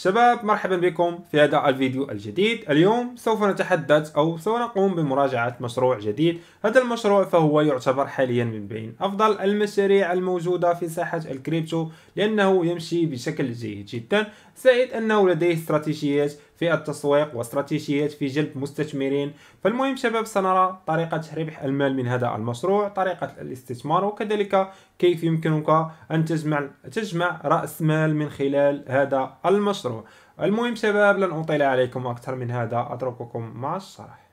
شباب مرحبا بكم في هذا الفيديو الجديد اليوم سوف نتحدث أو سوف نقوم بمراجعة مشروع جديد هذا المشروع فهو يعتبر حاليا من بين أفضل المشاريع الموجودة في ساحة الكريبتو لأنه يمشي بشكل جيد جدا سائد أنه لديه استراتيجيات في التسويق واستراتيجيات في جلب مستثمرين فالمهم شباب سنرى طريقة ربح المال من هذا المشروع طريقة الاستثمار وكذلك كيف يمكنك أن تجمع تجمع رأس مال من خلال هذا المشروع المهم شباب لن أطيل عليكم أكثر من هذا أترككم مع الشرح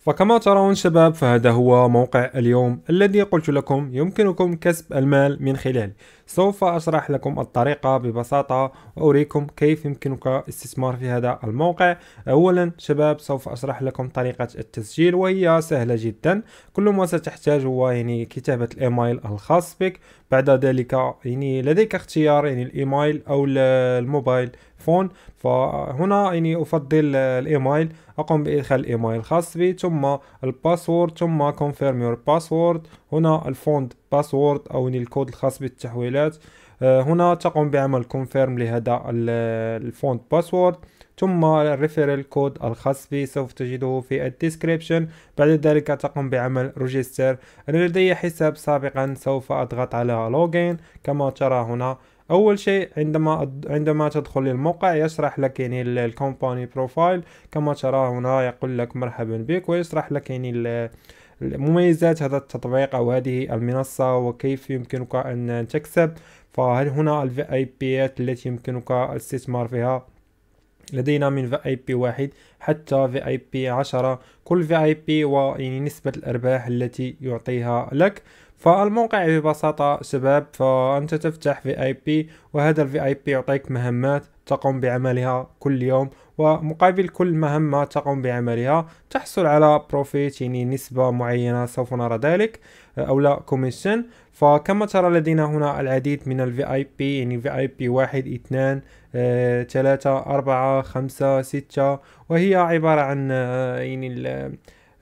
فكما ترون شباب فهذا هو موقع اليوم الذي قلت لكم يمكنكم كسب المال من خلاله سوف أشرح لكم الطريقة ببساطة وأريكم كيف يمكنك الاستثمار في هذا الموقع أولا شباب سوف أشرح لكم طريقة التسجيل وهي سهلة جدا كل ما ستحتاج هو يعني كتابة الإيميل الخاص بك بعد ذلك يعني لديك اختيار يعني الإيميل أو الموبايل فون فهنا يعني أفضل الإيميل أقوم بإدخال الإيميل الخاص بي ثم الباسورد ثم كونفيرم يور باسورد هنا الفوند باسورد او الكود الخاص بالتحويلات آه، هنا تقوم بعمل كونفيرم لهذا الفونت باسورد ثم الريفيرال كود الخاص به سوف تجده في الديسكريبشن بعد ذلك تقوم بعمل ريجستر انا لدي حساب سابقا سوف اضغط على لوجين كما ترى هنا اول شيء عندما عندما تدخل للموقع يشرح لك يعني الكومباني بروفايل كما ترى هنا يقول لك مرحبا بك ويشرح لك يعني مميزات هذا التطبيق أو هذه المنصة وكيف يمكنك أن تكسب فهل هنا الفي اي بيات التي يمكنك الاستثمار فيها لدينا من في اي بي واحد حتى في اي بي عشرة كل في اي بي ونسبة نسبة الارباح التي يعطيها لك فالموقع ببساطة شباب فأنت تفتح في اي بي وهذا الفي اي بي يعطيك مهمات تقوم بعملها كل يوم ومقابل كل مهمة تقوم بعملها تحصل على بروفيت يعني نسبة معينة سوف نرى ذلك أو لا كوميشن فكما ترى لدينا هنا العديد من الفي اي بي يعني في اي بي واحد اثنان آه، ثلاثة أربعة خمسة ستة وهي عبارة عن آه، يعني آه،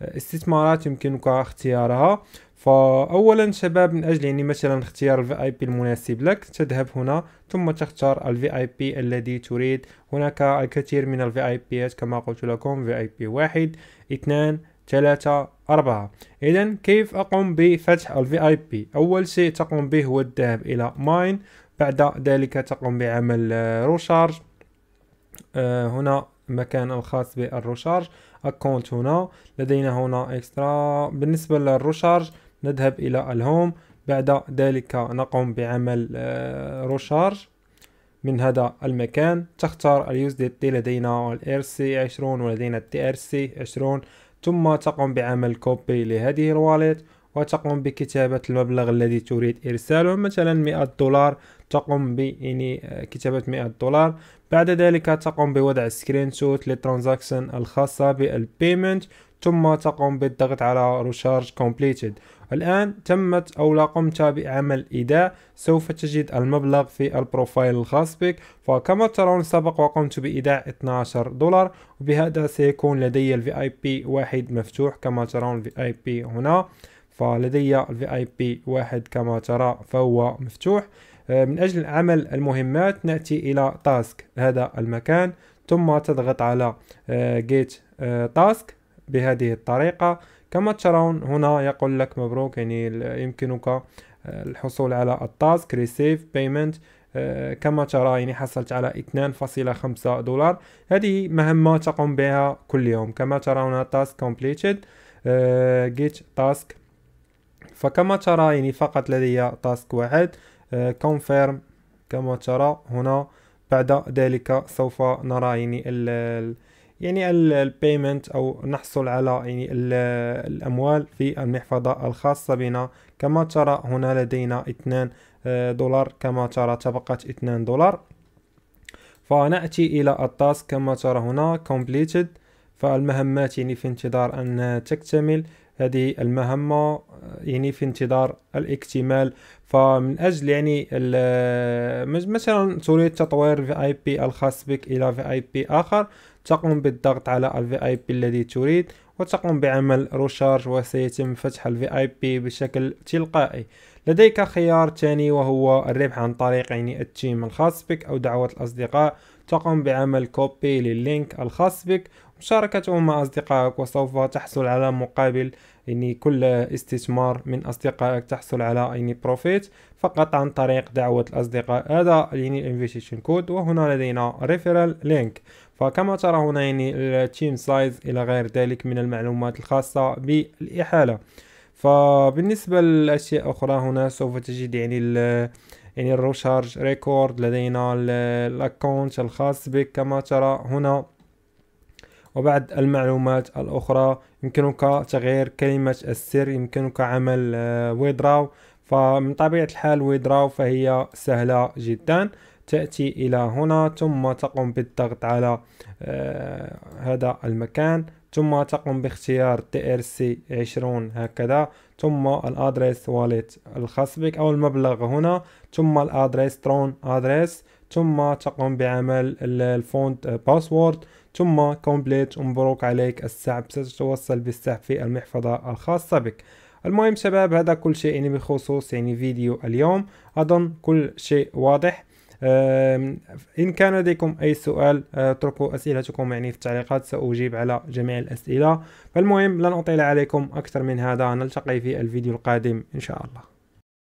استثمارات يمكنك اختيارها فاولا شباب من اجل يعني مثلا اختيار الفي اي بي المناسب لك تذهب هنا ثم تختار الفي اي بي الذي تريد هناك الكثير من الفي اي بيات كما قلت لكم في اي بي واحد اثنان ثلاثة أربعة إذا كيف أقوم بفتح الفي اي بي أول شيء تقوم به هو الذهاب إلى ماين بعد ذلك تقوم بعمل آه، روشارج آه، هنا المكان الخاص بالروشارج اكونت هنا لدينا هنا اكسترا بالنسبه للروشارج نذهب إلى الهوم بعد ذلك نقوم بعمل روشارج آه، من هذا المكان تختار اليوز دي تي لدينا الار سي 20 ولدينا التي ار سي 20 ثم تقوم بعمل كوبي لهذه الواليت وتقوم بكتابة المبلغ الذي تريد إرساله مثلا 100 دولار تقوم ب يعني آه، كتابة 100 دولار بعد ذلك تقوم بوضع سكرين شوت للترانزاكشن الخاصة بالبيمنت ثم تقوم بالضغط على ريشارج كومبليتد الآن تمت أو لا قمت بعمل إيداع سوف تجد المبلغ في البروفايل الخاص بك فكما ترون سبق وقمت بإيداع 12 دولار وبهذا سيكون لدي الفي اي بي واحد مفتوح كما ترون الفي اي بي هنا فلدي الفي اي بي واحد كما ترى فهو مفتوح آه، من أجل عمل المهمات نأتي إلى تاسك هذا المكان ثم تضغط على جيت آه، آه، تاسك بهذه الطريقة كما ترون هنا يقول لك مبروك يعني يمكنك الحصول على التاسك ريسيف بيمنت كما ترى يعني حصلت على 2.5 دولار هذه مهمة تقوم بها كل يوم كما ترون تاسك كومبليتد جيت تاسك فكما ترى يعني فقط لدي تاسك واحد كونفيرم آه، كما ترى هنا بعد ذلك سوف نرى يعني ال يعني البيمنت او نحصل على يعني الاموال في المحفظه الخاصه بنا كما ترى هنا لدينا 2 آه، دولار كما ترى تبقت 2 دولار فناتي الى التاسك كما ترى هنا كومبليتد فالمهمات يعني في انتظار ان تكتمل هذه المهمة آه، يعني في انتظار الاكتمال فمن اجل يعني آه، مثلا تريد تطوير في اي بي الخاص بك الى في اي بي اخر تقوم بالضغط على الفي اي بي الذي تريد وتقوم بعمل روشارج وسيتم فتح الفي اي بي بشكل تلقائي لديك خيار ثاني وهو الربح عن طريق يعني التيم الخاص بك او دعوة الاصدقاء تقم بعمل كوبي للينك الخاص بك ومشاركته مع أصدقائك وسوف تحصل على مقابل يعني كل استثمار من أصدقائك تحصل على يعني بروفيت فقط عن طريق دعوة الأصدقاء هذا يعني الانفيتيشن كود وهنا لدينا ريفيرال لينك فكما ترى هنا يعني التيم سايز إلى غير ذلك من المعلومات الخاصة بالإحالة فبالنسبة للأشياء أخرى هنا سوف تجد يعني يعني الروشارج ريكورد لدينا الاكونت الخاص بك كما ترى هنا وبعد المعلومات الأخرى يمكنك تغيير كلمة السر يمكنك عمل ويدراو آه، فمن طبيعة الحال ويدراو فهي سهلة جدا تأتي إلى هنا ثم تقوم بالضغط على آه، هذا المكان ثم تقوم باختيار TRC 20 هكذا ثم الادريس واليت الخاص بك او المبلغ هنا ثم الادريس ترون ادريس ثم تقوم بعمل الفونت باسورد ثم كومبليت ومبروك عليك السحب ستتوصل بالسحب في المحفظة الخاصة بك المهم شباب هذا كل شيء يعني بخصوص يعني فيديو اليوم اظن كل شيء واضح إن كان لديكم أي سؤال أه، اتركوا أسئلتكم يعني في التعليقات سأجيب على جميع الأسئلة فالمهم لن أطيل عليكم أكثر من هذا نلتقي في الفيديو القادم إن شاء الله